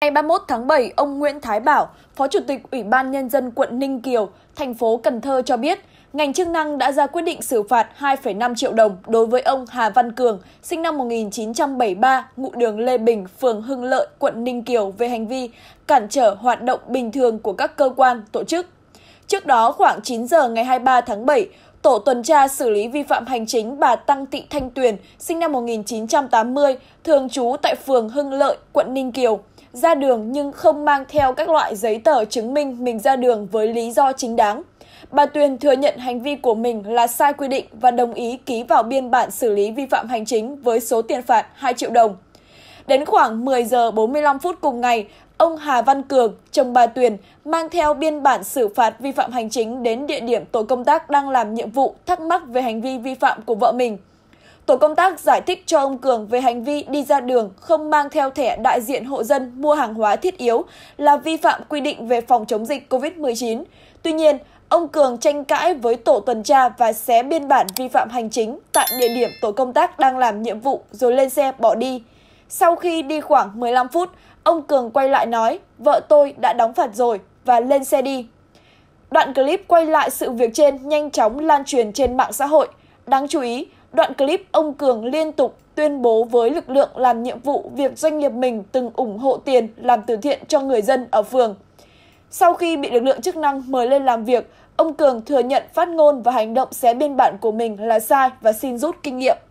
Ngày 31 tháng 7, ông Nguyễn Thái Bảo, Phó Chủ tịch Ủy ban Nhân dân quận Ninh Kiều, thành phố Cần Thơ cho biết, ngành chức năng đã ra quyết định xử phạt 2,5 triệu đồng đối với ông Hà Văn Cường, sinh năm 1973, ngụ đường Lê Bình, phường Hưng Lợi, quận Ninh Kiều về hành vi cản trở hoạt động bình thường của các cơ quan, tổ chức. Trước đó, khoảng 9 giờ ngày 23 tháng 7, Tổ tuần tra xử lý vi phạm hành chính bà Tăng Thị Thanh Tuyền, sinh năm 1980, thường trú tại phường Hưng Lợi, quận Ninh Kiều ra đường nhưng không mang theo các loại giấy tờ chứng minh mình ra đường với lý do chính đáng. Bà Tuyền thừa nhận hành vi của mình là sai quy định và đồng ý ký vào biên bản xử lý vi phạm hành chính với số tiền phạt 2 triệu đồng. Đến khoảng 10 giờ 45 phút cùng ngày, ông Hà Văn Cường, chồng bà Tuyền, mang theo biên bản xử phạt vi phạm hành chính đến địa điểm tổ công tác đang làm nhiệm vụ thắc mắc về hành vi vi phạm của vợ mình. Tổ công tác giải thích cho ông Cường về hành vi đi ra đường không mang theo thẻ đại diện hộ dân mua hàng hóa thiết yếu là vi phạm quy định về phòng chống dịch COVID-19. Tuy nhiên, ông Cường tranh cãi với tổ tuần tra và xé biên bản vi phạm hành chính tại địa điểm tổ công tác đang làm nhiệm vụ rồi lên xe bỏ đi. Sau khi đi khoảng 15 phút, ông Cường quay lại nói, vợ tôi đã đóng phạt rồi và lên xe đi. Đoạn clip quay lại sự việc trên nhanh chóng lan truyền trên mạng xã hội. Đáng chú ý, Đoạn clip ông Cường liên tục tuyên bố với lực lượng làm nhiệm vụ việc doanh nghiệp mình từng ủng hộ tiền làm từ thiện cho người dân ở phường. Sau khi bị lực lượng chức năng mời lên làm việc, ông Cường thừa nhận phát ngôn và hành động xé biên bản của mình là sai và xin rút kinh nghiệm.